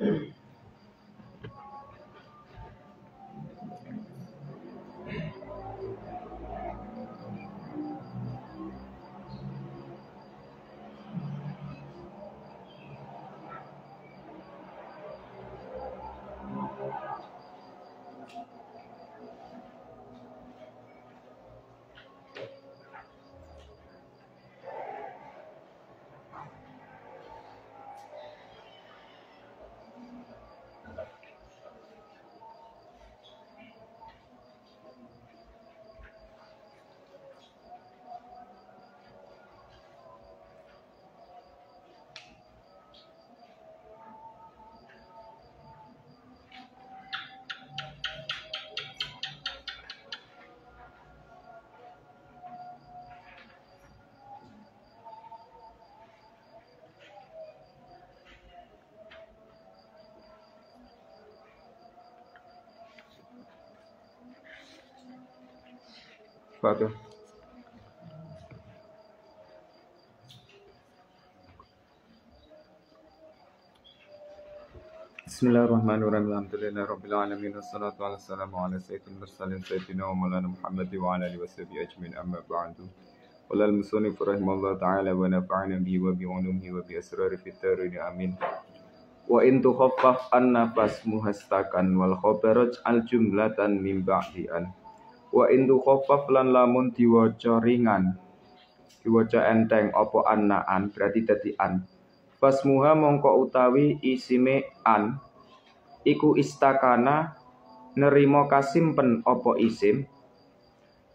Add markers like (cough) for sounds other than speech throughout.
Mm-hmm. بعدها بسم الله الرحمن الرحيم الحمد لله رب العالمين والصلاة والسلام على سيد المرسلين سيدنا ومولانا محمد وعلى آله وصحبه أجمعين أما بعد قال المصنف رحمه الله تعالى ونفعنا به وبعلومه وبأسراره في الدارين آمين وإن تخفف النفس مهستكا والخبر اجعل جملة من بعد أن wa indu khofaf lan lamun diwaca ringan diwaca enteng opo annaan berarti dadi an muha mongko utawi isime an iku istakana nerimo kasimpen opo isim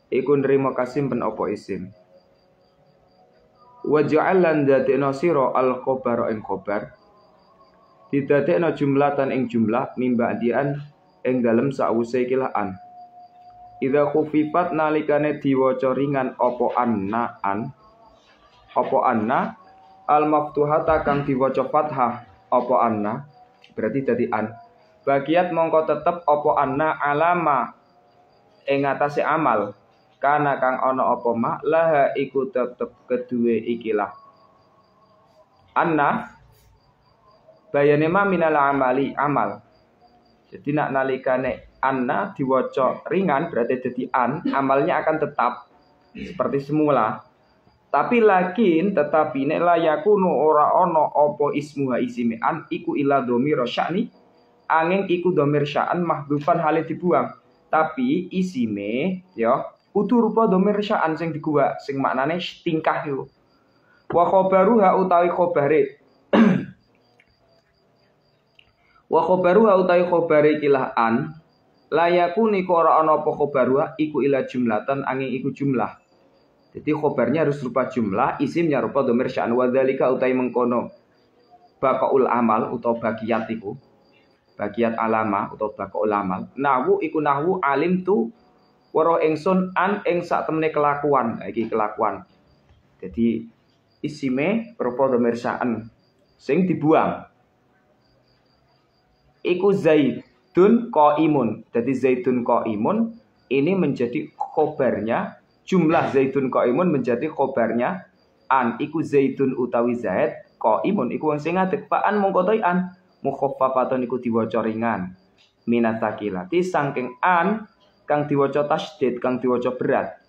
iku nerimo kasimpen opo isim wa ja'alan dadekno sira al khabar ing khabar didadekno jumlatan ing jumlah mimba dian ing dalem sakwise kilaan Ida khufifat nalikane diwaca ringan opo anna an opo anna al maftuhata kang diwaca fathah opo anna berarti dadi an bagiat mongko tetep opo anna alama ing amal kana kang ana opo ma laha iku tetep kedue ikilah anna bayanema ma amali amal jadi nak nalikane anna diwoco ringan berarti jadi an, amalnya akan tetap seperti semula. Tapi lakin tetapi nek no ora ono opo ismuha isime an iku ila domiro sya'ni angin iku domir sya'an mahdufan hale dibuang. Tapi isime ya utuh rupa domir sya'an sing digua sing maknane tingkah yo. Wa khabaruha utawi khabare (clears throat) wa utawi utawi khabare ilah an layakuni kora ono apa khobaruha iku ila jumlatan angin iku jumlah. Jadi khobarnya harus rupa jumlah, isimnya rupa domir sya'an wa dzalika utai mengkono. Baqaul amal atau bagiat iku. Bagiat alama atau baqaul amal. Nahwu iku nahwu alim tu waro engson an eng sak temene kelakuan, iki kelakuan. Jadi isime rupa domir sya'an sing dibuang. Iku zaid Zaidun imun, Jadi Zaidun imun ini menjadi kobarnya jumlah Zaidun imun menjadi kobarnya an iku Zaidun utawi Zaid imun iku yang singa ngadeg an mongkotoi an mukhaffafatun iku diwaca ringan minasakilati sangking an kang diwaca tasdid kang diwaca berat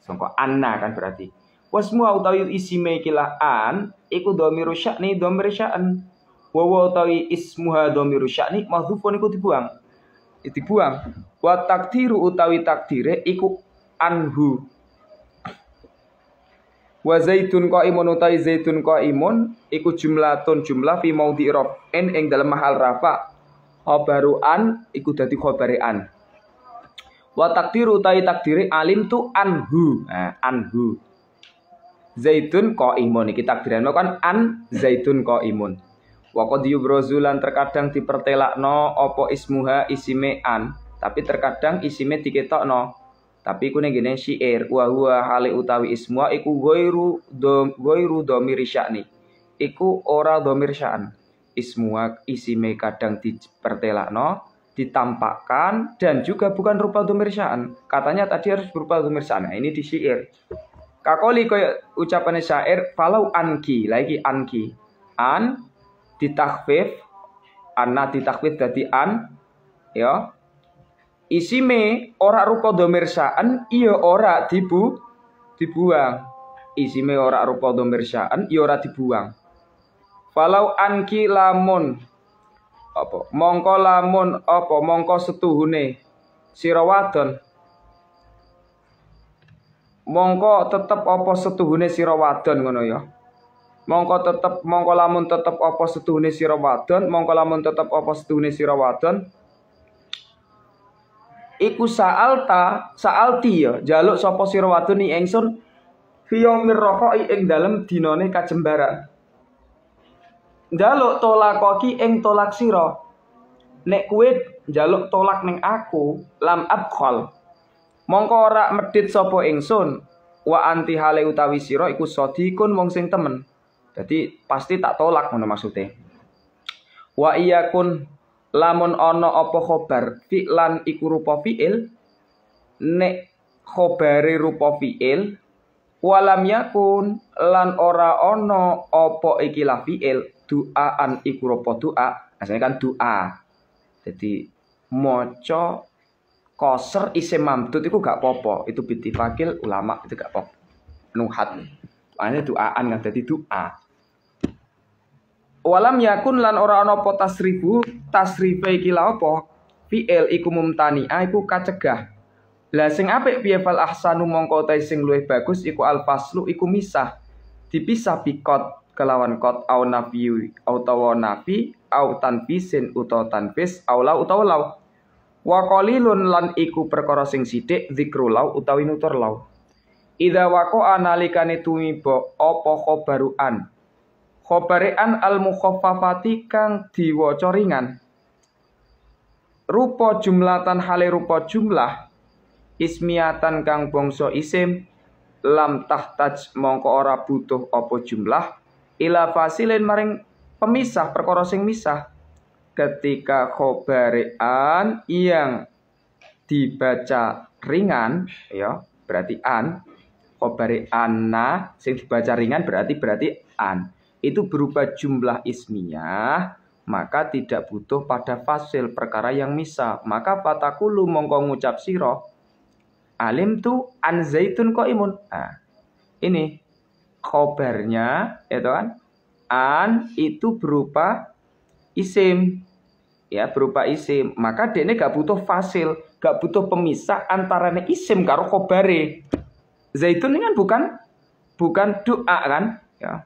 sangka anna kan berarti wasmu utawi isi kila an iku domiru syakni dhamir syakni wa wa tawi ismuha dhamiru sya'ni mahdhufun iku dibuang dibuang wa takdiru utawi takdire iku anhu wa zaitun qaimun utawi zaitun qaimun iku jumlatun jumlah fi maudhi irab En ing dalam mahal rafa khabaru an iku dadi khabari an wa takdiru utawi takdire alim tu anhu nah, anhu zaitun qaimun iki takdiran kan an zaitun qaimun Wakod yubrozulan terkadang dipertelakno opo ismuha isime an, tapi terkadang isime diketokno. Tapi ku ning gene syair wa hale utawi ismuha iku goiru dom goiru dhamir sya'ni. Iku ora dhamir sya'an. Ismuha isime kadang dipertelakno, ditampakkan dan juga bukan rupa dhamir sya'an. Katanya tadi harus berupa dhamir sya'an. Nah, ini di syair. Kakoli koyo ucapane syair falau anki lagi anki. An ditakfif anna ditakfif dadi an ya isime ora rupa domirsaan iya ora dibu dibuang isime ora rupa domirsaan iya ora dibuang falau anki lamun apa mongko lamun apa mongko setuhune sira wadon mongko tetep apa setuhune sira wadon ngono ya mongko tetep mongko lamun tetep apa setuhune sira wadon mongko lamun tetep apa setuhune sira wadon iku sa'alta sa'alti ya jaluk sapa sira wadon ni ingsun fiyaumir raqai ing dalem dinane kajembara jaluk tolakoki ing tolak sira nek kuwe jaluk tolak ning aku lam abkhal mongko ora medit sapa ingsun wa anti hale utawi sira iku sodikun wong sing temen jadi pasti tak tolak ngono maksudnya. Wa iyakun lamun ono opo khobar fi'lan iku rupa fi'il nek khobare rupa fi'il walam yakun lan ora ono opo iki la fi'il duaan iku rupa doa. Asalnya kan doa. Jadi moco koser isim mamdud itu gak popo. Itu binti fakil ulama itu gak popo. Nuhat ane doaan nggak kan, jadi doa. Walam yakun lan ora ana apa tasribu, tasribe iki la apa? Fi'il iku mumtani, iku kacegah. Lah sing apik piye fal ahsanu mongko ta sing luwih bagus iku al faslu iku misah. Dipisah bikot kelawan kot au nafi au tawa nafi au tanfisin utawa tanfis au la utawa law. Wa qalilun lan iku perkara sing sithik zikru law utawi nutur law. Ida wako nalikane tumibo opo khabaruan. Kobarean al mukhofafati kang diwaca ringan. Rupa jumlatan hale rupa jumlah ismiatan kang bangsa isim lam tahtaj mongko ora butuh opo jumlah ila fasilin maring pemisah perkara sing misah ketika khobarean yang dibaca ringan ya berarti an kobari anna sing dibaca ringan berarti berarti an itu berupa jumlah isminya maka tidak butuh pada fasil perkara yang misa maka patakulu mongko ngucap siro alim tu an zaitun ko imun nah, ini kobernya itu ya kan an itu berupa isim ya berupa isim maka dia ini gak butuh fasil gak butuh pemisah antara isim karo kobare zaitun ini kan bukan bukan doa kan ya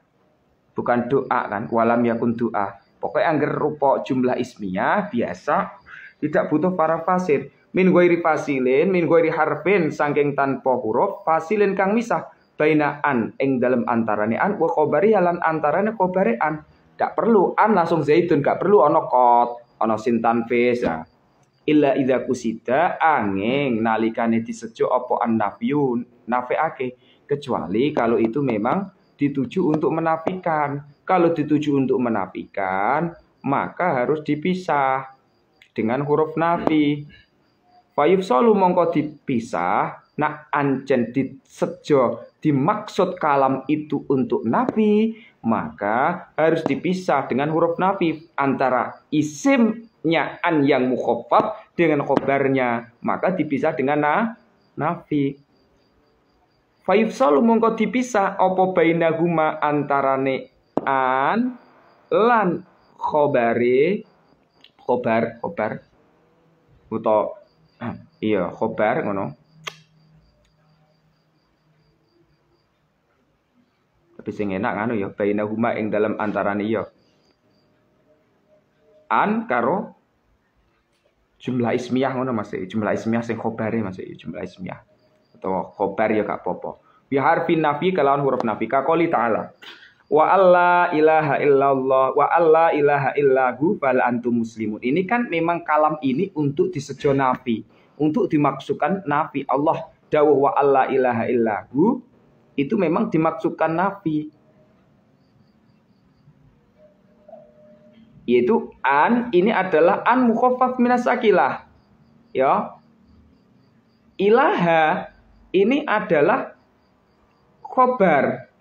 bukan doa kan walam yakun doa pokoknya angger rupa jumlah ismiyah biasa tidak butuh para fasir min goiri fasilin min goiri harfin sangking tanpa huruf fasilin kang misah baina an ing dalam antarane an wa kobari halan antarane kobari an gak perlu an langsung zaitun gak perlu ono kot ono sintan idaku ya. illa idza kusita angin nalikane disejuk apa an nafyun nafekake kecuali kalau itu memang dituju untuk menafikan. Kalau dituju untuk menafikan, maka harus dipisah dengan huruf nafi. Fayuf solu mongko dipisah, nak ancen disejo dimaksud kalam itu untuk nafi, maka harus dipisah dengan huruf nafi antara isimnya an yang mukhofaf dengan khobarnya, maka dipisah dengan na, nafi. Faifsalu mongko dipisah opo bainahuma antarane an lan khobare khobar khobar uto ah, iya khobar ngono tapi sing enak ngono ya bainahuma ing dalam antarane iyo an karo jumlah ismiyah ngono Masih jumlah ismiyah sing khobare masih jumlah ismiyah atau khobar ya kak popo biharfin nafi kalau huruf nafi kakoli ta'ala wa alla ilaha illallah wa alla ilaha illahu bal antum muslimun ini kan memang kalam ini untuk disejo nafi untuk dimaksudkan nafi Allah dawuh wa alla ilaha illahu itu memang dimaksudkan nafi yaitu an ini adalah an mukhaffaf minas akilah ya ilaha ini adalah khobar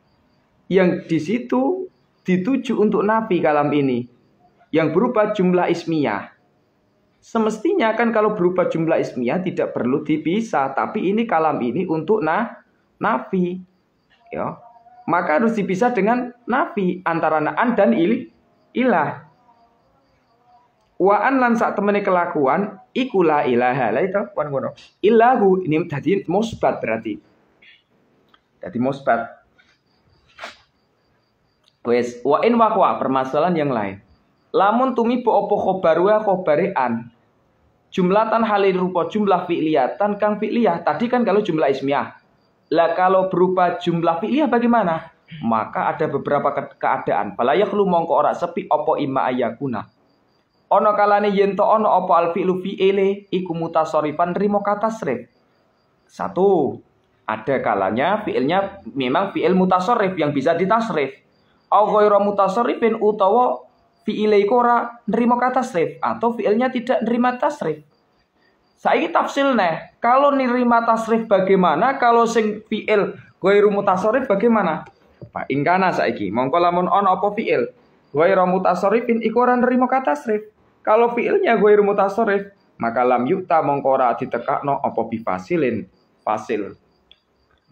yang di situ dituju untuk nabi kalam ini yang berupa jumlah ismiyah. Semestinya kan kalau berupa jumlah ismiyah tidak perlu dipisah, tapi ini kalam ini untuk nah nabi Ya. Maka harus dipisah dengan nabi antara naan dan il, ilah. Waan lan sak temene kelakuan iku la ilaha la itu kan ngono ilahu ini dadi musbat berarti dadi musbat wes wa in waqwa permasalahan yang lain lamun tumi po opo khobarwa khobare an tan halir rupa jumlah tan kang fi'liyah tadi kan kalau jumlah ismiyah lah kalau berupa jumlah fi'liyah bagaimana maka ada beberapa keadaan lu mongko ora sepi opo ima ayakuna Ono kalane yen to ono apa al fi'lu fi'ile iku mutasarifan rimo katasrif. Satu, ada kalanya fi'ilnya memang fi'il mutasorif yang bisa ditasrif. Au ghairu mutasorifin utawa fi'ile iku ora nrimo katasrif atau fi'ilnya tidak nerima tasrif. Saiki tafsilnya, kalau nerima tasrif bagaimana? Kalau sing fi'il ghairu mutasorif bagaimana? Pak ingkana saiki, mongko lamun ana apa fi'il ghairu mutasorifin iku ora nrimo katasrif. Kalau fiilnya goir mutasorif, maka lam yuta mongkora no opo bifasilin. Fasil.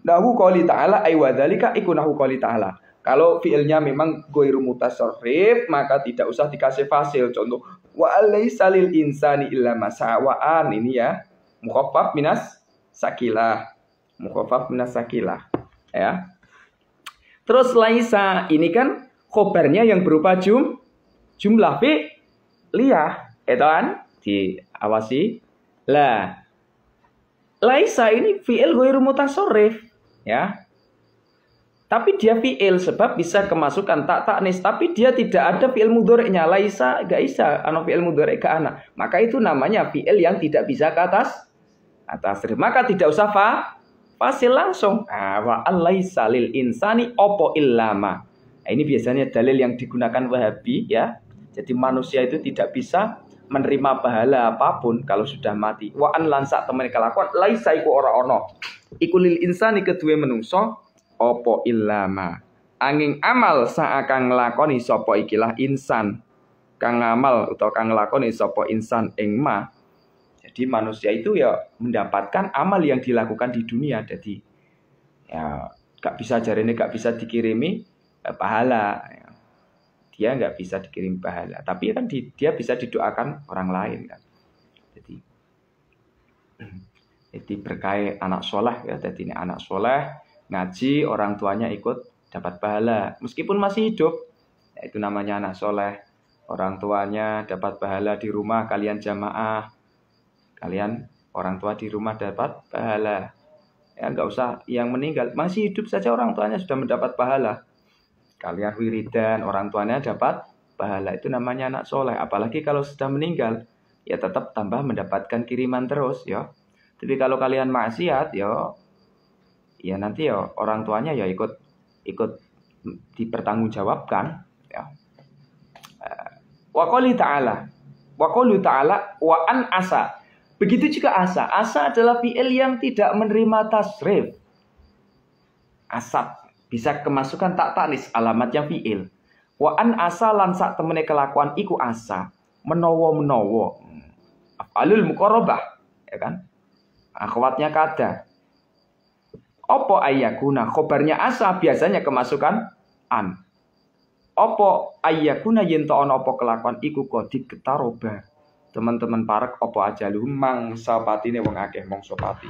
Dahu koli ta'ala ay wadhalika ikunahu koli ta'ala. Kalau fiilnya memang goir mutasorif, maka tidak usah dikasih fasil. Contoh, wa alaysa salil insani illa masawaan. Ini ya, mukhafaf minas sakilah. Mukhafaf minas sakilah. Ya. Terus laisa ini kan khobarnya yang berupa jum, jumlah fi'il liah itu kan diawasi. Lah, laisa ini fi'il ghairu mutasorif, ya. Tapi dia fi'il sebab bisa kemasukan tak taknis, tapi dia tidak ada fi'il mudhari'nya. Laisa gak bisa anu fi'il mudhari' ke anak. Maka itu namanya fi'il yang tidak bisa ke atas atas Maka tidak usah fa fasil langsung. Ah, wa laisa lil insani opo illama. Nah, ini biasanya dalil yang digunakan Wahabi ya. Jadi manusia itu tidak bisa menerima pahala apapun kalau sudah mati. Wa an lansak temen kelakuan laisa iku ora ono. Iku lil insani kedue menungso opo ilama. Angin amal akan lakoni sopo ikilah insan. Kang amal atau kang ngelakoni sopo insan ing ma. Jadi manusia itu ya mendapatkan amal yang dilakukan di dunia. Jadi ya gak bisa jarene gak bisa dikirimi eh, pahala dia nggak bisa dikirim pahala tapi kan di, dia bisa didoakan orang lain kan jadi (clears throat) jadi berkait anak sholat ya jadi ini anak sholat ngaji orang tuanya ikut dapat pahala meskipun masih hidup ya, itu namanya anak soleh orang tuanya dapat pahala di rumah kalian jamaah kalian orang tua di rumah dapat pahala ya nggak usah yang meninggal masih hidup saja orang tuanya sudah mendapat pahala Kalian wiridan, orang tuanya dapat pahala itu namanya anak soleh. Apalagi kalau sudah meninggal, ya tetap tambah mendapatkan kiriman terus ya. Jadi kalau kalian maksiat ya ya nanti ya orang tuanya ya ikut ikut dipertanggungjawabkan ya. Eh, wa ta'ala wa ta'ala wa an asa. Begitu juga asa. Asa adalah fi'il yang tidak menerima tasrif. Asap bisa kemasukan tak tanis alamat yang fiil. Wa an asa lansak temene kelakuan iku asa menowo-menowo. Alul mukorobah, ya kan? Akhwatnya kada. Opo ayakuna kobarnya asa biasanya kemasukan an. Opo ayakuna yento ono opo kelakuan iku kodik getaroba. Teman-teman parek opo aja lumang sapatine wong akeh mongso pati.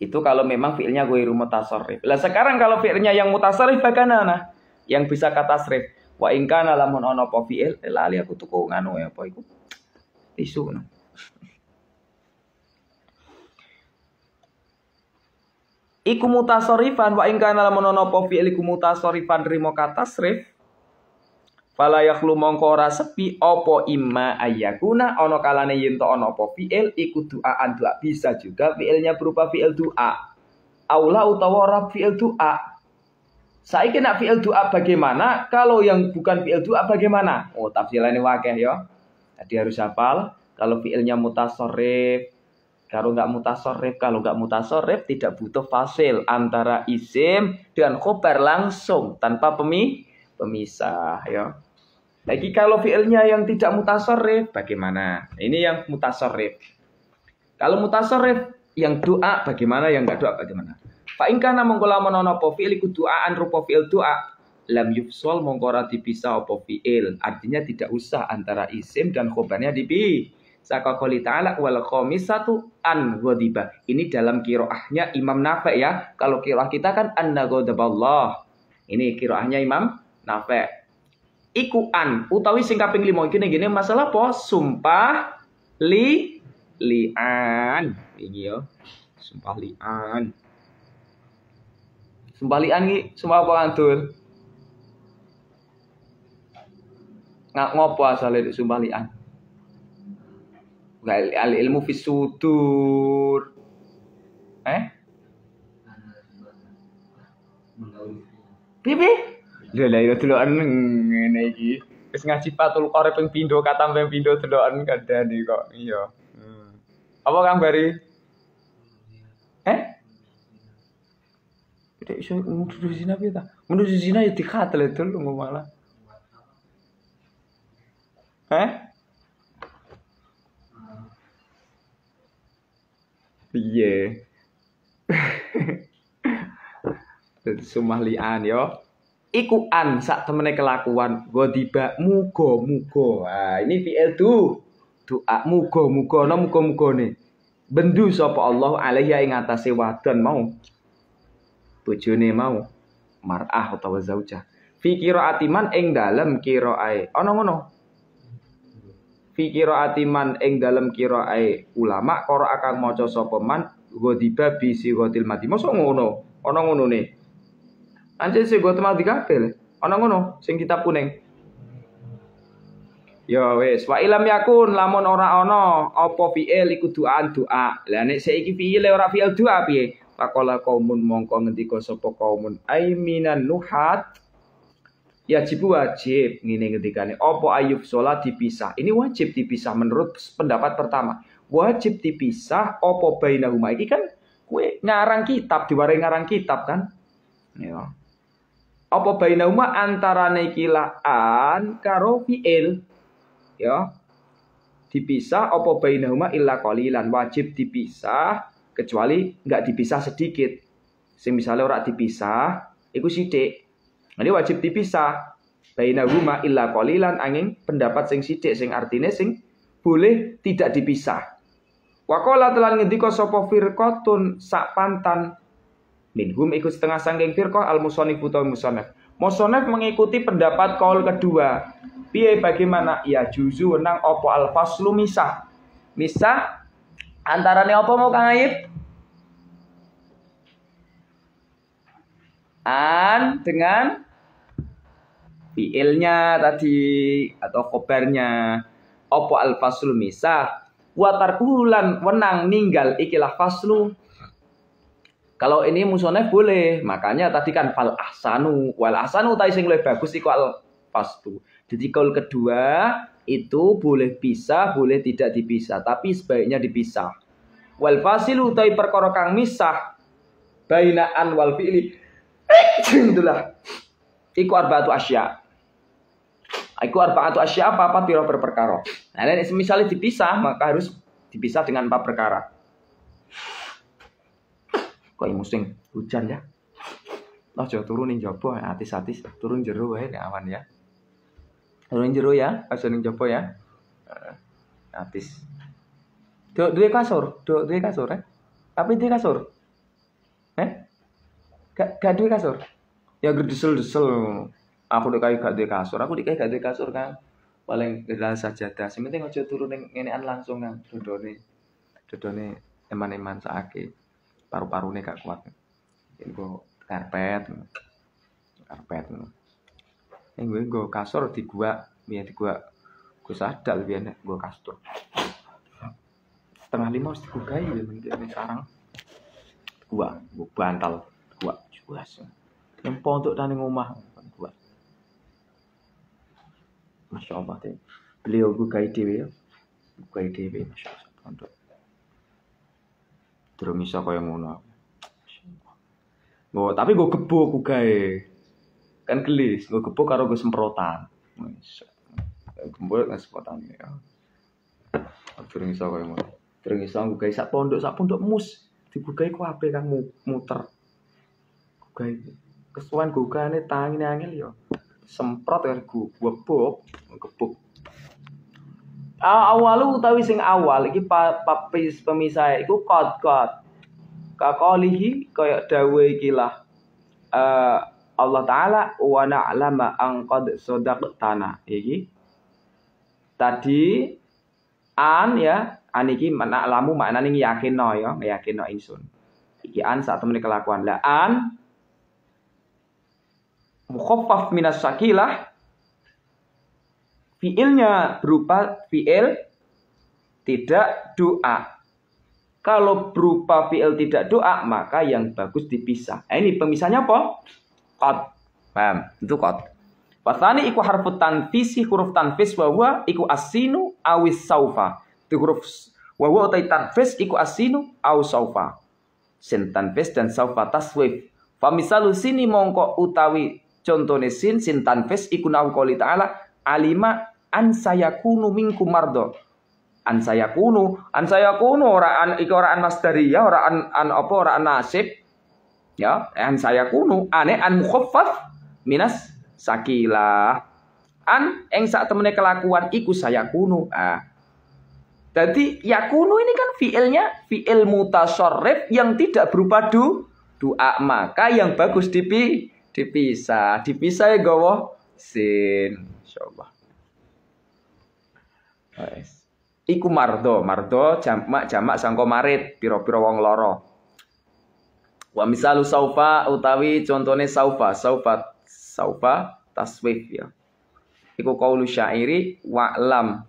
Itu kalau memang fiilnya ghairu mutasarrif. Lah sekarang kalau fiilnya yang mutasarrif bagaimana? Nah? Yang bisa kata srif. Wa in kana lamun ana apa fiil eh, lali aku tuku nganu ya apa iku. Tisu. Nah. Iku mutasarifan wa in kana lamun ana apa fiil iku mutasarifan rimo kata srif Fala yakhlu mongko ora sepi opo imma ayyakuna ana kalane yen to ana apa fiil iku doa doa bisa juga fiilnya berupa fiil doa. Aula utawa ora fiil doa. Saiki nak fiil doa bagaimana? Kalau yang bukan fiil doa bagaimana? Oh, tafsirane wakeh ya. Jadi harus hafal kalau fiilnya mutasarrif kalau nggak mutasorif, kalau nggak mutasorif tidak butuh fasil antara isim dan khobar langsung tanpa pemi pemisah ya. Lagi kalau fiilnya yang tidak mutasorif, bagaimana? Ini yang mutasorif. Kalau mutasorif, yang doa bagaimana yang nggak doa bagaimana? Pak Inka kana mongko lamun ana fiil doaan rupa fiil doa lam yufsal mongko dipisa opo fiil. Artinya tidak usah antara isim dan khobarnya dipi. Saka qali ta'ala wal satu an ghodiba. Ini dalam kiroahnya Imam Nafe ya. Kalau kiroah kita kan anna ghodaballah. Ini kiroahnya Imam Nafe iku an utawi sing kaping 5 iki ngene masalah apa? Sumpah li lian. Iki yo. Sumpah lian. Sumpah lian iki sumpah apa antul? nggak ngopo asale sumpah lian? Al ilmu fisudur. Eh? Bibi? Lha lha ira deloken ngene iki. Wis ngaji patul qorep ping pindho katam ping pindho deloken kandhane kok. Iya. Hmm. Apa Kang Bari? Eh? Tidak iso menuju zina piye ta? Menuju zina ya dikatel itu ya, lu malah. Eh? Iya. (laughs) Yeah. Sumah lian yo iku an sak temene kelakuan godiba mugo mugo ah ini fi'il tu, doa mugo mugo no mugo mugo nih bendu sapa Allah alaihi ing atas wadon mau bojone mau mar'ah utawa zaujah fi qiraatiman ing dalem qiraae ana ngono fi atiman ing kiro ai, ulama koro akang maca sapa man godiba bi godil mati mosok ngono ana ngono nih Anjir sih gue teman tiga kali. Ono ngono, sing kitab kuning. Ya wes, wa ilam yakun lamun ora ono apa fi'il iku doa doa. Lah nek saiki fi'il ora fi'il doa pie. Pakola kaumun mongko ngendika sapa kaumun aiminan nuhat Ya wajib ngene ngendikane apa ayub sholat dipisah. Ini wajib dipisah menurut pendapat pertama. Wajib dipisah apa bainahuma iki kan kue ngarang kitab diwarai ngarang kitab kan. Ya apa antara antarane an karo fi'il ya dipisah apa bainahuma illa qalilan wajib dipisah kecuali nggak dipisah sedikit sing misalnya ora dipisah iku sithik ini wajib dipisah bainahuma illa qalilan angin pendapat sing sithik sing artine sing boleh tidak dipisah Wakola telan ngendika sapa firqatun sak pantan Minhum ikut setengah sanggeng firqah al musonif utawa musonif. Musonif mengikuti pendapat kaul kedua. Piye bagaimana? Ya juzu wenang opo al faslu misah. Misah antarane opo mau Kang Ayib? An dengan fiilnya tadi atau kopernya opo al faslu misah. Watarkulan wenang ninggal ikilah faslu kalau ini musonef boleh, makanya tadi kan fal asanu, wal asanu tadi sing lebih bagus iku al pastu. Jadi kal kedua itu boleh pisah, boleh tidak dipisah, tapi sebaiknya dipisah. Wal fasilu tadi perkara kang misah bainaan wal fi'li. (coughs) Itulah. Iku arba'atu asya. Iku arba'atu asya apa apa piro per perkara. Nah, ini misalnya dipisah maka harus dipisah dengan empat perkara kok musim hujan ya. jauh turun nih jopo, ya, atis-atis turun jeru ya, ini awan ya. Turun jeru ya, aja nih jopo ya. Eh, atis. Dua dua kasur, dua dua kasur ya. Tapi dua kasur. Eh? Gak, gak kasur. Ya gedesel-desel. Aku dikayu gak dua kasur, aku dikayu gak dua kasur kan. paling saja dah. Sementing aja turun nih ini an langsung nang dodone. Dodone eman-eman sakit paru-parunya gak kuat ini gue karpet karpet ini gue gue kasur di gua ya di gua gue sadar lebih enak gue kasur setengah lima harus digugai ya ini sekarang gua gue bantal gua sih. yang untuk tanding rumah gua masya allah deh beliau gue gai dewi ya gue gai dewi masya allah untuk Durung iso kaya ngono. gue tapi gue kebo ugae. Kan gelis, gue gebuk karo gue semprotan. Gebuk kan semprotan ya. Durung iso kaya ngono. Durung iso gue sak pondok, sak pondok mus. Dibugai ku ape kan muter. Gue kesuwen gugane tangin angin yo. Ya. Semprot kan gue gue gebuk, gebuk Ah, awalu utawi sing awal iki papis pemisah iku kot kot kakolihi kaya dawe iki lah uh, Allah taala wa na'lama ang sodak tanah, iki tadi an ya an iki na'lamu maknane yakinno ya no insun iki an saat temen kelakuan lah an mukhaffaf minas sakilah fiilnya berupa fiil tidak doa. Kalau berupa fiil tidak doa, maka yang bagus dipisah. Nah, ini pemisahnya apa? Kot. Paham? Itu kot. Pasani iku harfu tanfisi huruf tanfis bahwa iku asinu awis saufa. Itu huruf huwa utai tanfis iku asinu awis saufa. Sin tanfis dan saufa taswif. Famisalu sini mongkok utawi contohnya sin sin tanfis iku nawkoli ta'ala alima an saya kunu mingku mardo an kunu an kunu ora an iku ora an ya ora an, an apa ora an nasib ya an saya kunu ane an mukhaffaf minas sakila an eng sak temene kelakuan iku kunu ah jadi ya kunu ini kan fiilnya fiil mutasorif yang tidak berupa du doa maka yang bagus dipi dipisah dipisah ya gawoh sin insyaallah Iku mardo, mardo jamak jamak sangko marit, piro-piro wong loro. Wa misalu saufa utawi contone saufa, saufa saufa taswif ya. Iku kaulu syairi wa'lam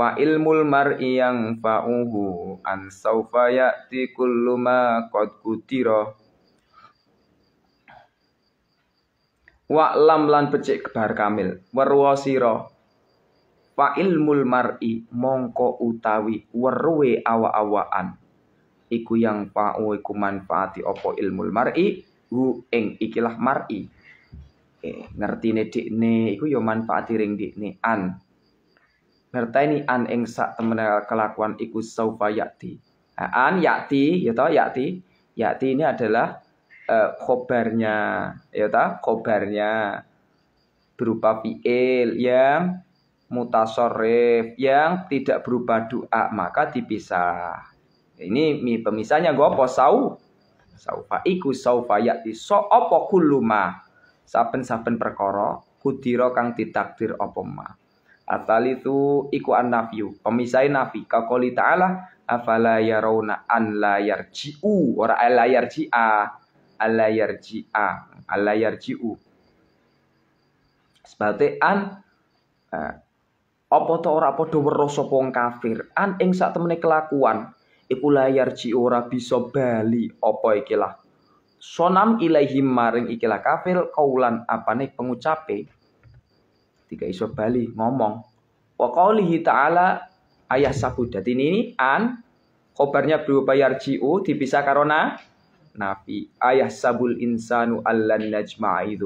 Fa ilmul mar'i yang fa'uhu an saufa ya'ti kullu ma qad Wa lam lan becik kebar kamil, weruwa fa ilmul mar'i mongko utawi werwe awa-awaan iku yang pau iku manfaati opo ilmul mar'i hu ing ikilah mar'i eh, Ngerti ne dikne iku yo ya manfaati ring dikne an ini an ing sak temen kelakuan iku saufa yakti an yakti ya tau yakti yakti ini adalah uh, khobarnya ya tau khobarnya berupa fi'il yang mutasorif yang tidak berupa doa maka dipisah. Ini mi pemisahnya apa sau saufa iku saufa yakti so opo kuluma saben-saben perkoro kudiro kang ditakdir opo ma. itu iku an-nafyu, pemisai nafi kaqouli ta'ala afala yarawna an layar yarji'u ora la layar ala yarji'a layar yarji'u. Sebate an uh, apa ta ora padha weruh sapa wong kafir an ing sak temene kelakuan iku layar ji ora bisa bali apa ikilah. Sonam ilaihim maring ikilah kafir kaulan apane pengucape tiga iso bali ngomong. Wa qaulihi ta'ala ayah sabudat ini an kobarnya berupa yarji'u dipisah karena napi ayah sabul insanu allan najma'i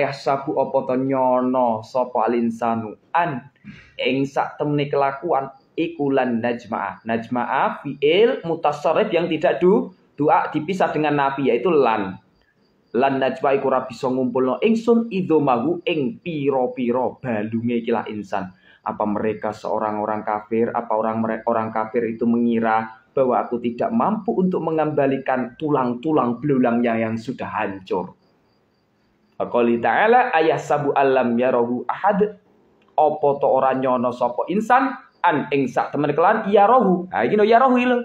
ayah sabu opoto nyono sapa al insanu an ing sak temne kelakuan ikulan najma'ah. Najma'ah fi'il mutasarrif yang tidak du doa dipisah dengan nafi yaitu lan. Lan najma iku ora bisa ngumpulno ingsun idzomahu ing pira-pira balunge kila insan. Apa mereka seorang orang kafir? Apa orang orang kafir itu mengira bahwa aku tidak mampu untuk mengembalikan tulang-tulang belulangnya yang sudah hancur. Qali ta'ala ayah sabu alam ya rohu ahad opo to ora nyono sopo insan an ing sak temen kelan ya rohu nah, ini no ya rohu ilo.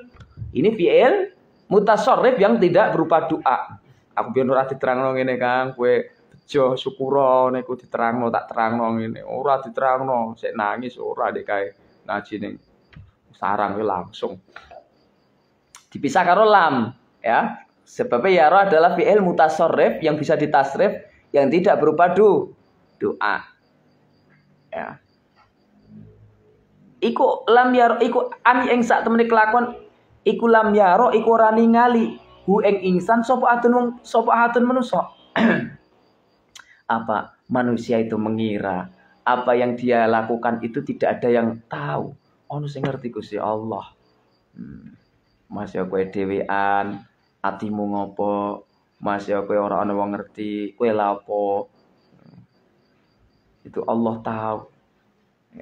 ini fi'il mutasorif yang tidak berupa doa aku biar terang nong ini Kang kue kowe bejo syukura terang nong tak terang nong ini ora terang nong saya nangis ora dekai naji ngaji ning sarang langsung dipisah karo lam ya sebabnya ya roh adalah fi'il mutasorif yang bisa ditasrif yang tidak berupa do doa Ya. Iku lam yaro iku ani engsa sak temene kelakon iku lam yaro iku ora ningali hu eng insan sapa atun wong sapa atun manusa. (clears throat) apa manusia itu mengira apa yang dia lakukan itu tidak ada yang tahu. Ono sing ngerti Gusti Allah. Hmm. Mas yo ya kowe dhewean, atimu ngopo? Mas yo ya kowe ora ana wong ngerti, kue lapo? itu Allah tahu.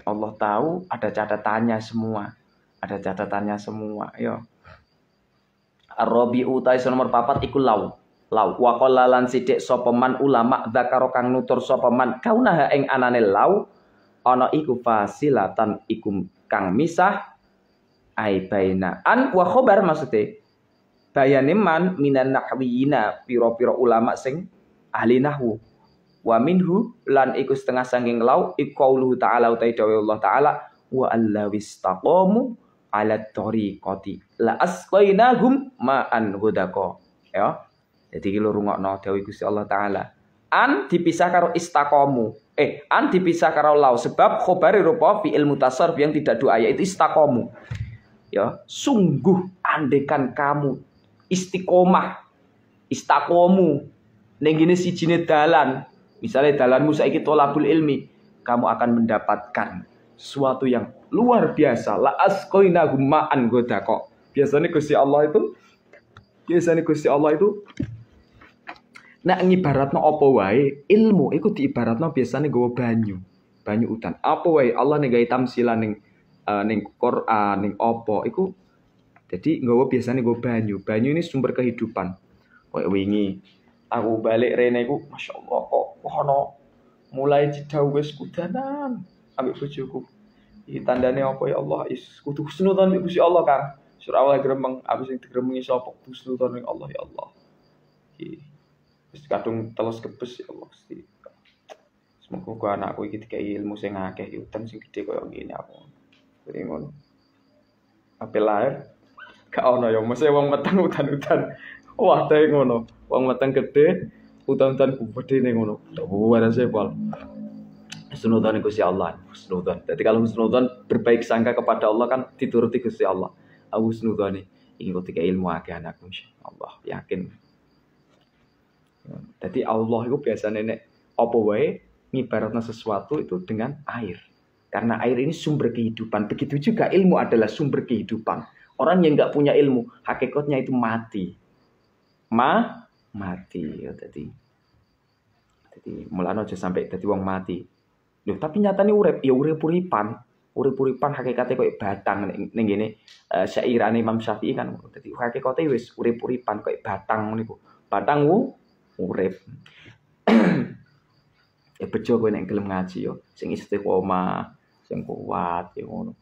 Allah tahu ada catatannya semua. Ada catatannya semua. Yo. Arabi utai nomor papat iku lau. Lau wa qala lan sithik sapa man ulama zakaro kang nutur sapa man kaunaha ing anane lau ana iku fasilatan ikum kang misah ai baina an wa khobar maksude bayane man minan nahwiyina pira-pira ulama sing ahli nahwu wa minhu lan iku setengah sanging lau iqaulu ta'ala utai Taala Allah ta'ala wa alla wistaqamu ala tariqati la asqainahum ma'an hudako ya jadi kita rungokno dawuh Gusti Allah taala an dipisah karo istaqamu eh an dipisah karo lau sebab khobari rupa ilmu mutasarrif yang tidak doa yaitu istaqamu ya sungguh andekan kamu istiqomah istaqomu ning gene sijine dalan Misalnya dalanmu saiki tolabul ilmi, kamu akan mendapatkan suatu yang luar biasa. La askoinahum goda godako. Biasanya Gusti Allah itu biasanya Gusti Allah itu nak ngibaratno apa wae ilmu iku diibaratno biasanya gawa banyu banyu udan apa wae Allah ning gawe tamsilan ning uh, ning Quran ning apa iku jadi gue biasanya gawa banyu banyu ini sumber kehidupan koyo wingi aku balik rene iku masyaallah kok kono mulai jeda wis kudanan ambek bojoku iki tandane apa ya Allah is kudu husnudzon ambek Gusti Allah kan surah awal gremeng abis yang digremengi sapa husnudzon ning ya Allah ya Allah iki wis kadung telus kebes ya Allah sih. semoga gua anakku iki dikai ilmu sing akeh yutan sing gede koyo ngene aku jadi ngono apa lahir gak ono ya mesti wong matang udan-udan wah teh ngono wong matang gede utan-utan pedih nih ngono waras sepal itu si Allah husnudzon jadi kalau husnudzon berbaik sangka kepada Allah kan dituruti si Allah aku nih ingin ketika ilmu agak anakku Allah yakin jadi Allah itu biasa nenek. apa wae ngibaratnya sesuatu itu dengan air karena air ini sumber kehidupan begitu juga ilmu adalah sumber kehidupan orang yang nggak punya ilmu hakikatnya itu mati ma mati ya tadi jadi mulano aja sampai tadi wong mati Loh, tapi nyatanya urep, ya urep puripan, urip uripan hakikatnya koyo batang neng neng uh, eh, syairane Imam Syafi'i kan dadi hakikatnya wis urip uripan koyo batang nih batang u, urip (clears throat) ya bejo kowe neng gelem ngaji yo ya. sing istiqomah sing kuat ya ngono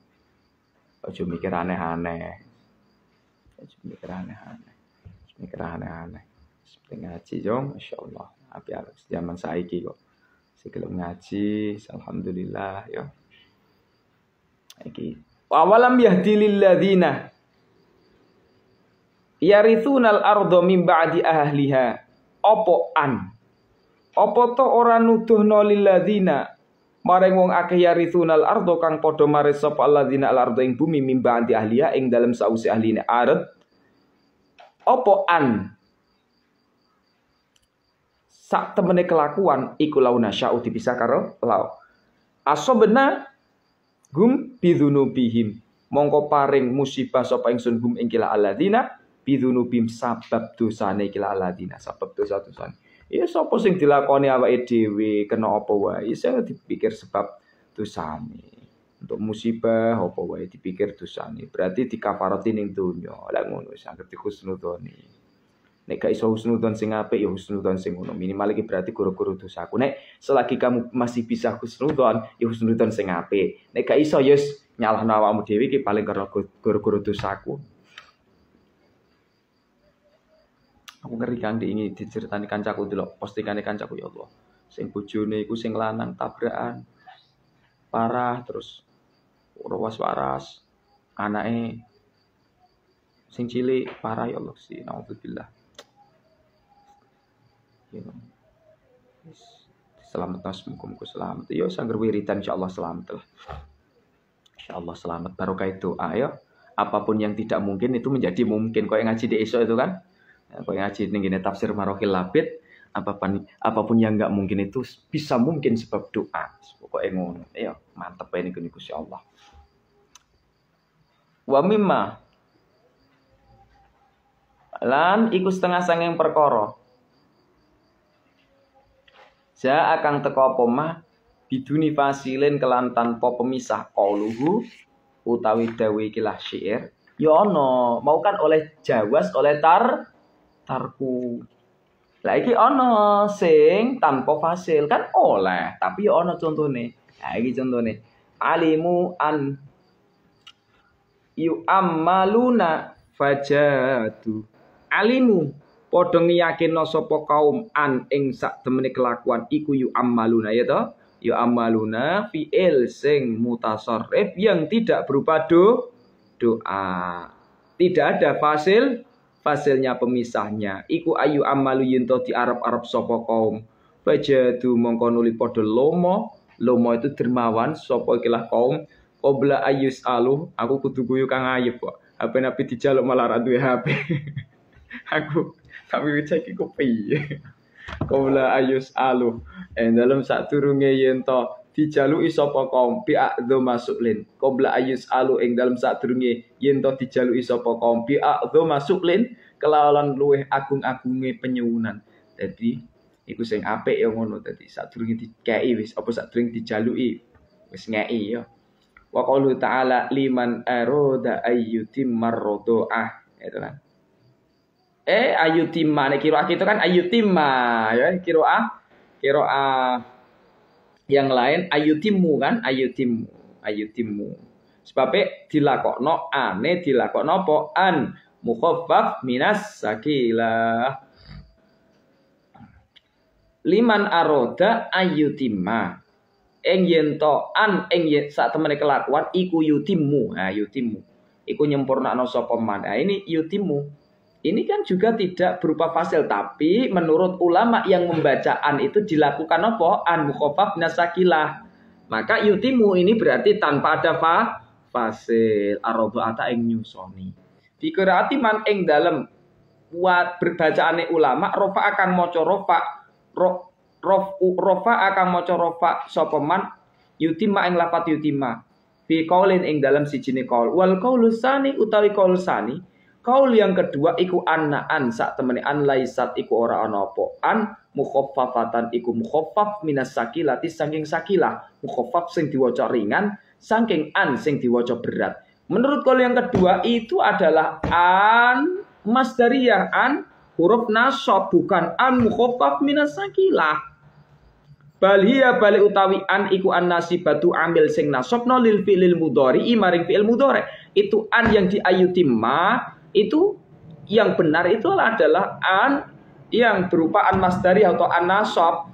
aja mikir aneh-aneh aja mikir aneh-aneh mikir aneh-aneh pengen ngaji yo masyaallah api arep zaman saiki kok segelem ngaji alhamdulillah yo iki awalam yahdi lil ladzina al ardo min ba'di ahliha opo an opo to ora nuduhno lil ladzina maring wong akeh yarithunal ardo kang padha maris sapa alladzina al ardo ing bumi mimba anti ahliha ing dalem sausi ahline arad opo an sak temene kelakuan iku launa sya'u dipisah karo lau. Asobena gum bidunubihim. Mongko paring musibah sapa ingsun gum ing kila alladzina bidunubim sabab dosane kila alladzina sabab dosa dosane. Ya sapa sing dilakoni awake dhewe kena apa wae ya sing dipikir sebab dosane. Untuk musibah apa wae dipikir dosane. Berarti dikafarati ning donya. Lah ngono wis anggere dikhusnudoni. Nek gak iso husnudon sing apik ya husnudon sing ngono. Minimal iki berarti guru-guru dosaku. Nek selagi kamu masih bisa husnudon, ya husnudon sing apik. Nek gak iso ya nyalahno awakmu dhewe iki paling karo guru-guru dosaku. Aku ngeri kan di ini diceritani kancaku delok postingane kancaku ya Allah. Sing bojone iku sing lanang tabrakan. Parah terus rawas waras. Anake sing cilik parah ya Allah sih. Nauzubillah. Selamat tas mukumku selamat. Yo sangger wiridan insyaallah selamat lah. Insyaallah selamat barokah itu. Ayo ah, apapun yang tidak mungkin itu menjadi mungkin. Kau ngaji di esok itu kan? Nah, Kau yang ngaji ini tafsir Marokil Labid apapun apapun yang nggak mungkin itu bisa mungkin sebab doa pokoknya ngono ya mantep ini gini gusti Allah wa mimma lan iku setengah sangeng perkara ja akang teko apa mah biduni fasilin kelan tanpa pemisah kauluhu utawi dawe kilah syair yono ya maukan mau kan oleh jawas oleh tar tarku lah iki ono sing tanpa fasil kan oleh tapi ono ya contoh nih nah iki nih alimu an yu ammaluna fajatu alimu Padha ngiyakinno sapa kaum an ing sak temenik kelakuan iku yu amaluna ya to. Yu amaluna fi'il sing mutasarrif yang tidak berupa do, doa. Tidak ada fasil fasilnya pemisahnya. Iku ayu amalu yinto di Arab-Arab Sopo kaum. Fajadu mongko nuli padha lomo, lomo itu dermawan Sopo ikilah kaum Obla ayus alu aku kudu guyu kang ayu kok HP nabi dijaluk malah ratu HP (laughs) aku tapi cek kopi, piye? ayus alu. En dalam sak turunge yen to dijaluki sapa kaum bi adzum masuklin. Qabla ayus alu ing dalam sak turunge yen to dijaluki sapa kaum bi masuk lin kelawan luweh agung-agunge penyuwunan. Dadi iku sing apik ya ngono dadi sadurunge dikeki wis apa sadurunge dijaluki wis ngeki ya. Wa qulu ta'ala liman arada ayyutim marrodoah. Itu kan eh ayutima kiro kiroah itu kan ayu ayutima ya kiro kiroah yang lain ayu ayutimu kan ayu ayutimu ayutimu sebabnya dilakokno ane no po an mukhofaf minas sakilah liman aroda ayutima eng yento an eng yen saat temene kelakuan iku yutimu nah yutimu iku nyempurna no nah ini yutimu ini kan juga tidak berupa fasil tapi menurut ulama yang membaca an itu dilakukan apa? An mukhafaf nasakilah. Maka yutimu ini berarti tanpa ada fa fasil ata ing nyusoni. Dikerati man ing dalem buat berbacaane ulama rofa akan maca rofa ro, rof, rofa akan maca rofa sapa man yutima ing lafat yutima fi qaulin ing dalam si qaul wal kaulusani utawi kaulusani Kaul yang kedua iku anna an sak temene an laisat iku ora ana apa. An mukhaffafatan iku mukhaffaf minas sakilati saking sakilah. Mukhaffaf sing diwaca ringan saking an sing diwaca berat. Menurut kaul yang kedua itu adalah an masdariyah an huruf nasab bukan an mukhaffaf minas sakilah. Bal hiya bali utawi an iku an nasibatu amil sing nasabna lil fi'il mudhari maring fi'il mudhari. Itu an yang diayuti ma itu yang benar itu adalah an yang berupa an masdari atau an nasab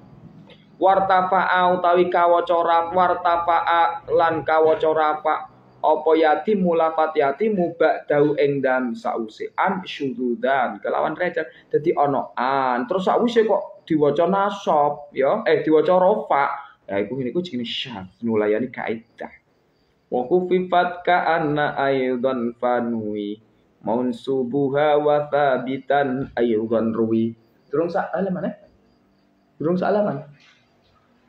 wartafa'a utawi kawocora wartafa'a lan kawocora pak apa yati mulafat yati mubak dau engdam sausi sause an syududan kelawan recer jadi ono an terus sausi kok diwaca nasab ya eh diwaca rofa ya nah, iku ngene iku jenenge syadz nulayani kaidah wa kufifat ka anna aidan fanwi subuha wa thabitan ayugan ruwi. Durung sak halaman eh? Durung sak halaman.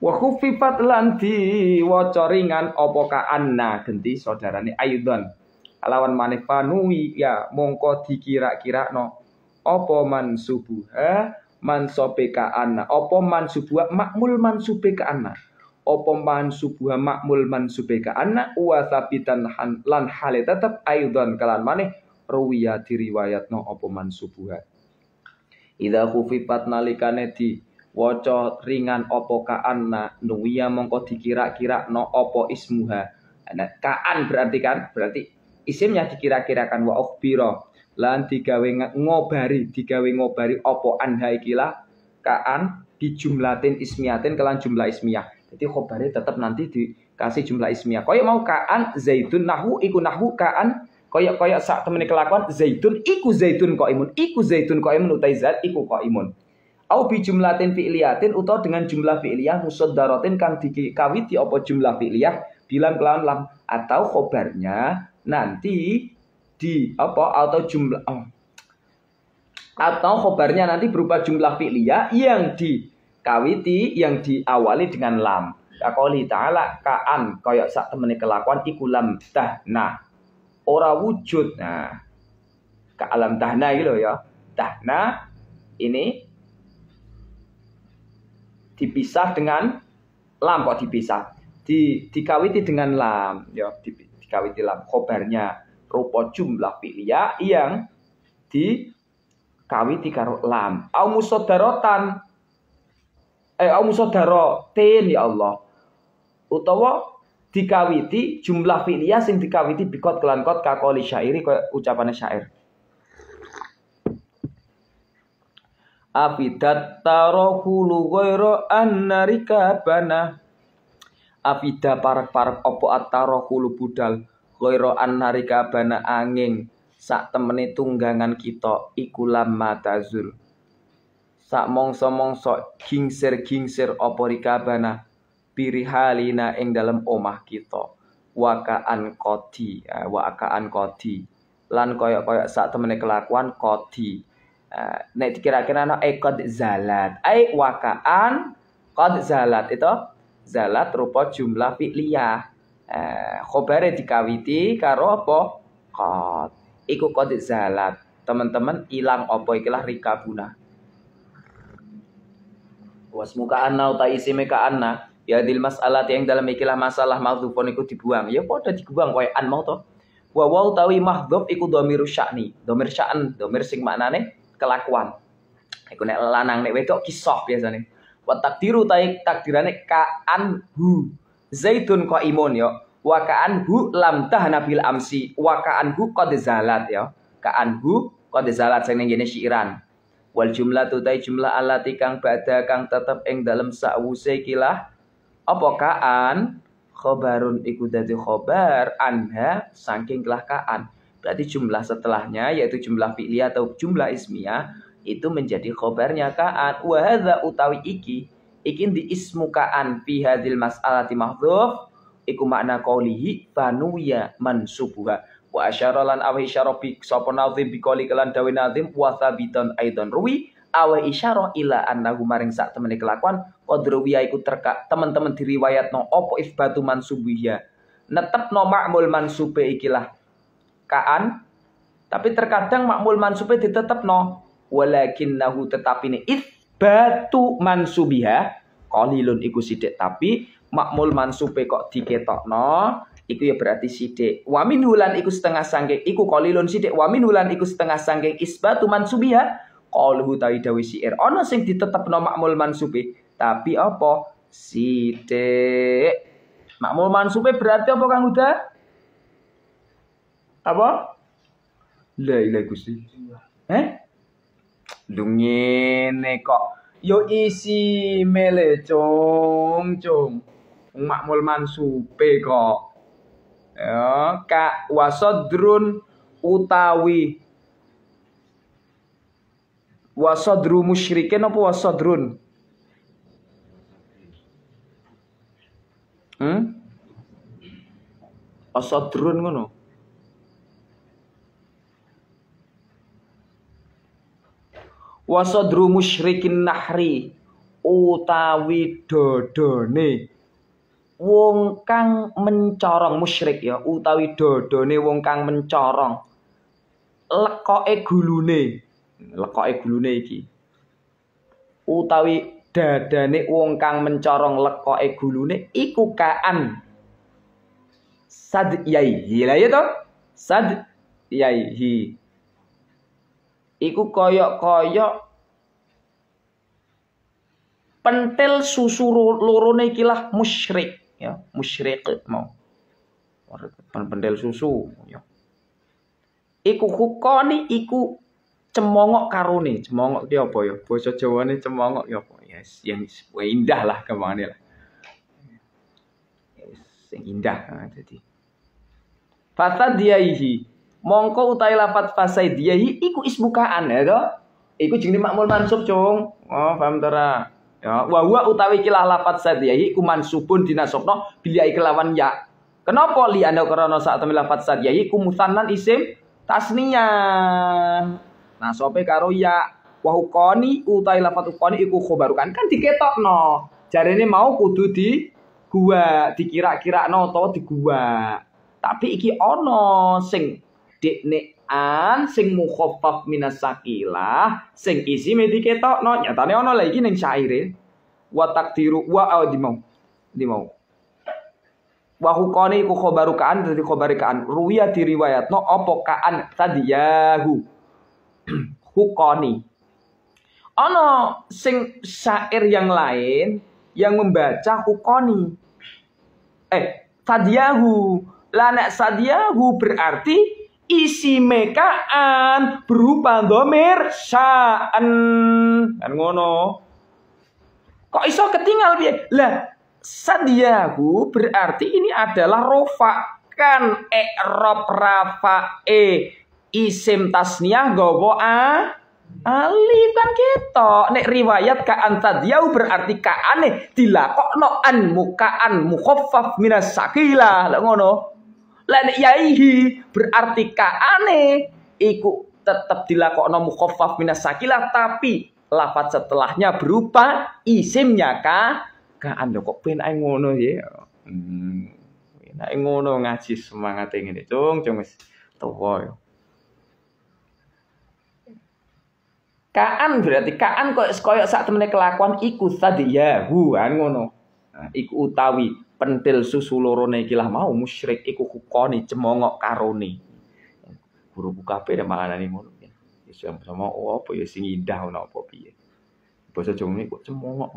Wa khufifat lan diwaca ringan apa ka anna genti saudarane ayudon. Alawan manik panui ya mongko dikira-kirakno apa mansubuha mansobe ka anna apa subuha makmul mansube ka anna apa subuha makmul mansube ka anna wa thabitan lan hale tetep ayudon kalan manik ruwiya diriwayatno apa mansubuhat Idza khufifat nalikane di waca ringan apa kaanna nuwiya mongko dikira-kira no opo ismuha nah, kaan berarti kan berarti isimnya dikira-kirakan wa ukhbira lan digawe ngobari digawe ngobari apa anha ikilah kaan bijumlatin ismiatin kelan jumlah ismiyah jadi khobarnya tetap nanti dikasih jumlah ismiyah. Kaya mau kaan zaidun nahu iku nahu kaan koyok-koyok sak temene kelakuan zaitun iku zaitun imun iku zaitun imun utai zat iku imun au bi jumlatin fi'liyatin utau dengan jumlah fi'liyah musaddaratin kang dikawiti apa jumlah fi'liyah bilang kelawan lam atau khobarnya nanti di apa atau jumlah oh, atau khobarnya nanti berupa jumlah fi'liyah yang dikawiti yang diawali dengan lam Kakoli ta'ala ka'an koyok sak temene kelakuan ikulam nah ora wujud. Nah, ke alam tahna gitu ya. Tahna ini dipisah dengan lam kok dipisah. Di, dikawiti dengan lam ya, di, dikawiti lam Kobarnya rupa jumlah pilia yang dikawiti kawiti karo lam au musodarotan eh au musodarotin ya Allah utawa dikawiti jumlah filia sing dikawiti bikot kelan kot kakoli syairi kaya ucapannya syair. Afidat tarohu lugoiro annarika bana. Afida parek-parek opo atarohu budal goiro annarika bana angin. Sak temene tunggangan kita ikulam matazul Sak mongso-mongso gingsir-gingsir opo rikabana halina ing dalam omah kita wakaan kodi eh, wakaan kodi lan koyok koyok saat temen kelakuan kodi eh, nek dikira-kira no ekod zalat ai wakaan kod zalat itu zalat rupa jumlah fi'liyah eh, khobare dikawiti karo apa kod iku kod zalat teman-teman ilang apa ikilah punah wasmuka anna utai isime ka anna Ya dil masalah yang dalam ikilah masalah mahdhufun iku dibuang. Ya padha dibuang koyo an mau to. Wa wau tawi mahdhuf iku dhamiru sya'ni. Dhamir sya'an, dhamir sing maknane kelakuan. Iku nek lanang nek wedok kisah biasane. Wa takdiru taik takdirane an hu. Zaidun qaimun ya. Wa an hu lam tahnabil amsi. Wa an hu qad zalat ya. an hu qad zalat sing ngene iran wal jumlah tutai jumlah alati kang bada kang tetep ing dalem sakwuse kilah apa kaan khobarun iku dadi khobar anha saking kaan. berarti jumlah setelahnya yaitu jumlah fi'liyah atau jumlah ismiyah itu menjadi khobarnya kaan wa utawi iki iki di ismu kaan fi hadzal mas'alati mahdhuf iku makna qaulihi banuya mansubuha wa asyara lan awi syarabi sapa bi qali kelan dawe nadzim wa sabitan aidan ruwi awe isyarah ila annahu maring sak temene kelakuan qadruwiya iku terka teman-teman no opo ifbatu mansubiya no ma'mul mansube ikilah kaan tapi terkadang ma'mul mansube Walakin nahu tetapi ini ifbatu mansubiha qalilun iku sithik tapi ma'mul mansube kok diketokno iku ya berarti sidik. Wamin hulan iku setengah sangking iku kolilun sidik. Wamin hulan iku setengah sangking isbatu mansubiha qauluhu tawi dawi syair ana sing ditetepno makmul mansubi tapi apa sithik makmul mansubi berarti apa Kang Huda apa la ilaha Gusti eh dungene kok yo isi mele cung cung makmul kok ya kak wasodrun utawi wasadru musyrikin apa wasadrun hmm wasadrun ngono wasadru musyrikin nahri utawi dodone wong kang mencorong musyrik ya utawi dodone wong kang mencorong lekoke gulune lekoke gulune iki utawi dadane wong kang mencorong lekoke gulune iku kaan sad yaihi lah ya to sad yaihi iku koyok-koyok pentil susu lurune ikilah musyrik ya musyrik mau pentil susu ya iku hukoni iku cemongok karuni, cemongok ki apa ya? Basa Jawane cemongok ya apa? Yes, yang indah lah kemane lah. Yes, yang indah nah, jadi. Fasadiyaihi. Mongko utai lafat fasadiyaihi iku isbukaan ya toh? Iku jenenge makmul mansub, Cung. Oh, paham wah wah Ya, wa wa utawi kilah lafat sadiyaihi iku mansubun dinasobno bila kelawan ya. Kenapa li anda karena saat lafat sadiyaihi iku musannan isim tasniyah nah nasobe karo ya wahukoni utai lafat hukoni iku khobarukan kan, kan diketok no jari ini mau kudu di gua dikira kira no atau di gua tapi iki ono sing an sing mukhaffaf minasakila sing isi me ya nyatane ono lagi neng syaire wa takdiru wa oh, dimau dimau wa hukoni iku khobarukan dadi khobarikan diriwayat no tadi ya yahu (clears throat) Hukoni. Ono sing syair yang lain yang membaca Hukoni. Eh, sadiahu, Lanak sadiahu berarti isi mekaan berupa domir sya'an. Kan ngono. Kok iso ketinggal piye? Lah, sadiahu berarti ini adalah rofa kan rafa e isim tasniah gowo a alif kan kita nek riwayat ka yau berarti ka ane dilakokno an muka an mukhaffaf minas sakila lek ngono lek nek yaihi berarti ka ane iku tetap dilakokno mukhaffaf minas sakila tapi lapat setelahnya berupa isimnya ka ka ane kok penak ngono ya hmm. ngono ngaji semangat ini cung cung wis tuwa ya. Kaan berarti kaan kok koyok saat temene kelakuan iku tadi ya an ngono. Nah, iku utawi pentil susu lorone kilah mau musyrik iku kukoni cemongok karoni. Guru buka pe ada makanan ngono. Ya, ya sing sama oh, apa ya sing indah ngono apa piye. Basa Jawa kok cemongok.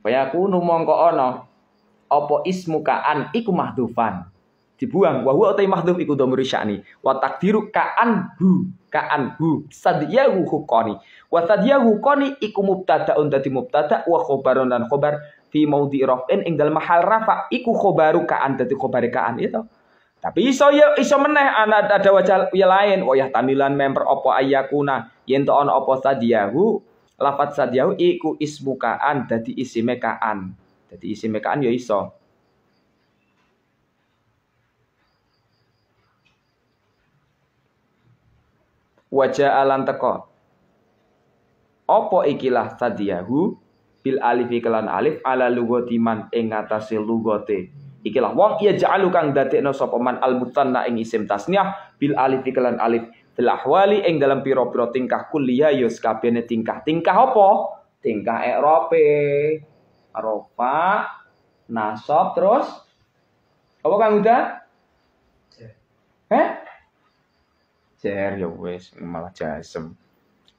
Kaya aku kok ono, apa ismu kaan iku mahdufan. Dibuang wah wah utai mahduf iku dhamir nih, watak takdiru kaan bu. Kaan Hu ka'anhu Hu hukoni wa sadiyahu koni iku unta di mubtada wa khobaron dan khobar fi mau rafin ing dalam mahal rafa iku khobaru ka'an dadi khobari ka'an itu iya tapi iso ya iso meneh ana ada wajah ya lain wayah tamilan member opo ayakuna yen opo sadia Hu sadiyahu lafat sadiyahu iku ismukaan dadi isime ka'an dadi isime ka'an ya iso wajah alan teko opo ikilah tadiyahu bil alif kelan alif ala lugoti man ing atase lugote ikilah wong iya ja'alu kang dadekno sapa man al mutanna ing isim tasniah bil alifi kelan alif Telah wali ing dalam pira-pira tingkah kuliah yus ya kabehne tingkah tingkah opo tingkah erope rofa nasab terus apa kang udah eh ajar ya wis malah jasem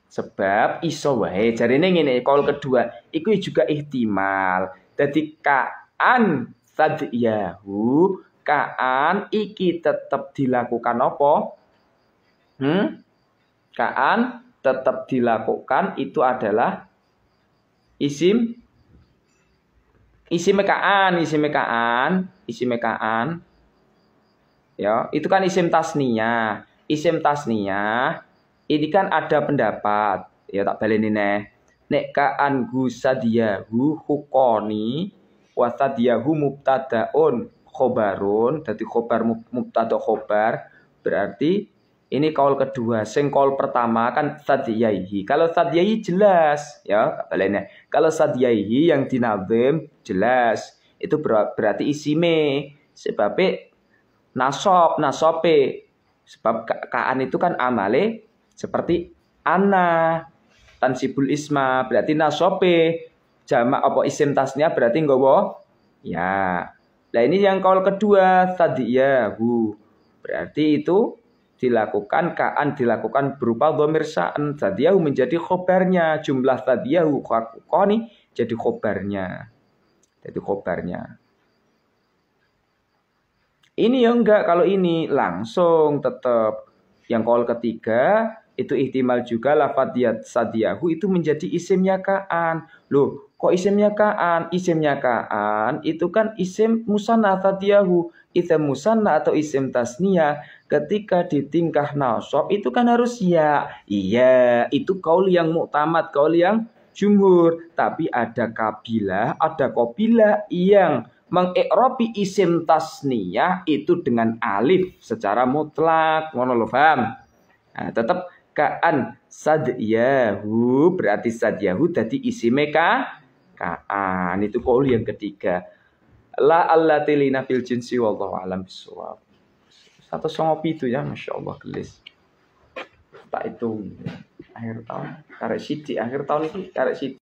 sebab iso wae jarine ngene Kalau kedua iku juga ihtimal jadi kaan Yahu, kaan iki tetap dilakukan apa hmm kaan tetap dilakukan itu adalah isim isim mekaan isim mekaan isim mekaan ya itu kan isim tasniyah isim tasniyah ini kan ada pendapat ya tak balen ini nek ka angu sadiyahu hukoni wa sadiyahu mubtadaun khobarun jadi khobar mubtada khobar berarti ini kaul kedua sing kaul pertama kan sadiyahi kalau sadiyahi jelas ya tak baleni kalau sadiyahi yang dinadzim jelas itu ber berarti isime sebabnya e nasop nasope Sebab kaan itu kan amale seperti ana tansibul isma berarti nasope jamak apa isim tasnya berarti nggowo ya. Nah ini yang kaul kedua tadi ya bu Berarti itu dilakukan kaan dilakukan berupa dhamir sa'an tadiyahu menjadi khobarnya jumlah tadiyahu koni jadi khobarnya jadi khobarnya ini ya enggak kalau ini langsung tetap yang kol ketiga itu ihtimal juga lafadz sadiyahu itu menjadi isimnya kaan. Loh, kok isimnya kaan? Isimnya kaan itu kan isim musanna sadiyahu. Isim musanna atau isim tasnia ketika di tingkah nasab itu kan harus ya. Iya, itu kaul yang muktamad, kaul yang jumhur. Tapi ada kabilah, ada kopilah yang mengikrobi isim tasniyah itu dengan alif secara mutlak ngono lo paham nah, tetap kaan sadyahu berarti sadyahu jadi isi meka kaan itu kol yang ketiga la allati lina fil jinsi wallahu alam bisawab satu songo itu ya masya Allah gelis tak itu akhir tahun karek sidik akhir tahun ini karek sidik